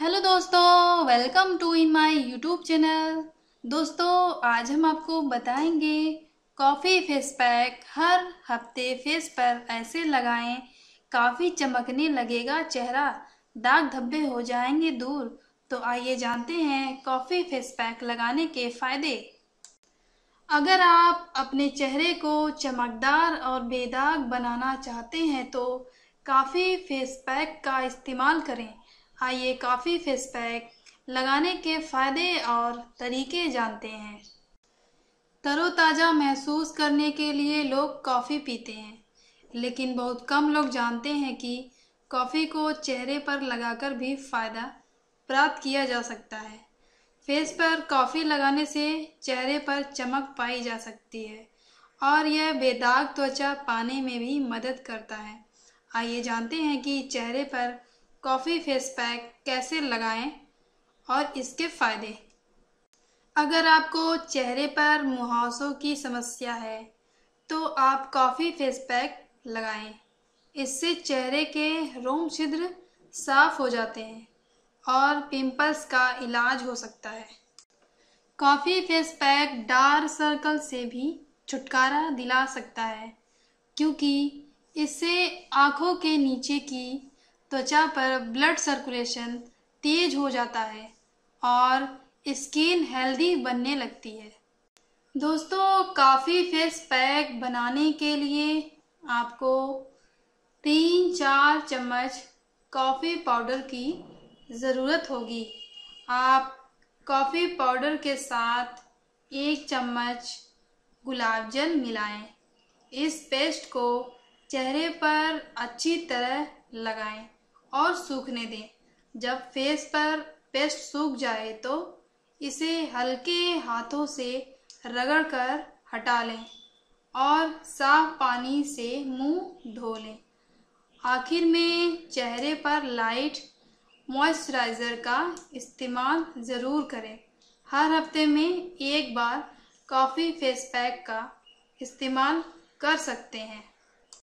hello दोस्तों welcome to in my YouTube channel दोस्तों आज हम आपको बताएंगे कॉफ़ी फेस पैक हर हफ्ते फेस पर ऐसे लगाएं काफ़ी चमकने लगेगा चेहरा दाग धब्बे हो जाएंगे दूर तो आइए जानते हैं कॉफ़ी फेस पैक लगाने के फ़ायदे अगर आप अपने चेहरे को चमकदार और बेदाग बनाना चाहते हैं तो काफ़ी फेस पैक का इस्तेमाल करें आइए हाँ, कॉफ़ी फेस पैक लगाने के फ़ायदे और तरीके जानते हैं तरोताज़ा महसूस करने के लिए लोग कॉफ़ी पीते हैं लेकिन बहुत कम लोग जानते हैं कि कॉफ़ी को चेहरे पर लगाकर भी फ़ायदा प्राप्त किया जा सकता है फेस पर कॉफ़ी लगाने से चेहरे पर चमक पाई जा सकती है और यह बेदाग त्वचा पाने में भी मदद करता है आइए जानते हैं कि चेहरे पर कॉफ़ी फेस पैक कैसे लगाएं और इसके फ़ायदे अगर आपको चेहरे पर मुहासों की समस्या है तो आप कॉफ़ी फेस पैक लगाएं इससे चेहरे के रोम छिद्र साफ हो जाते हैं और पिंपल्स का इलाज हो सकता है coffee face pack dark circle से भी छुटकारा दिला सकता है क्योंकि इससे आँखों के नीचे की त्वचा पर ब्लड सर्कुलेशन तेज हो जाता है और स्किन हेल्दी बनने लगती है दोस्तों काफ़ी फेस पैक बनाने के लिए आपको तीन चार चम्मच कॉफ़ी पाउडर की ज़रूरत होगी आप कॉफ़ी पाउडर के साथ एक चम्मच गुलाब जल मिलाएं इस पेस्ट को चेहरे पर अच्छी तरह लगाएं और सूखने दें जब फेस पर पेस्ट सूख जाए तो इसे हल्के हाथों से रगड़कर हटा लें और साफ पानी से मुंह धो लें आखिर में चेहरे पर लाइट मॉइस्चराइज़र का इस्तेमाल ज़रूर करें हर हफ्ते में एक बार कॉफ़ी फेस पैक का इस्तेमाल कर सकते हैं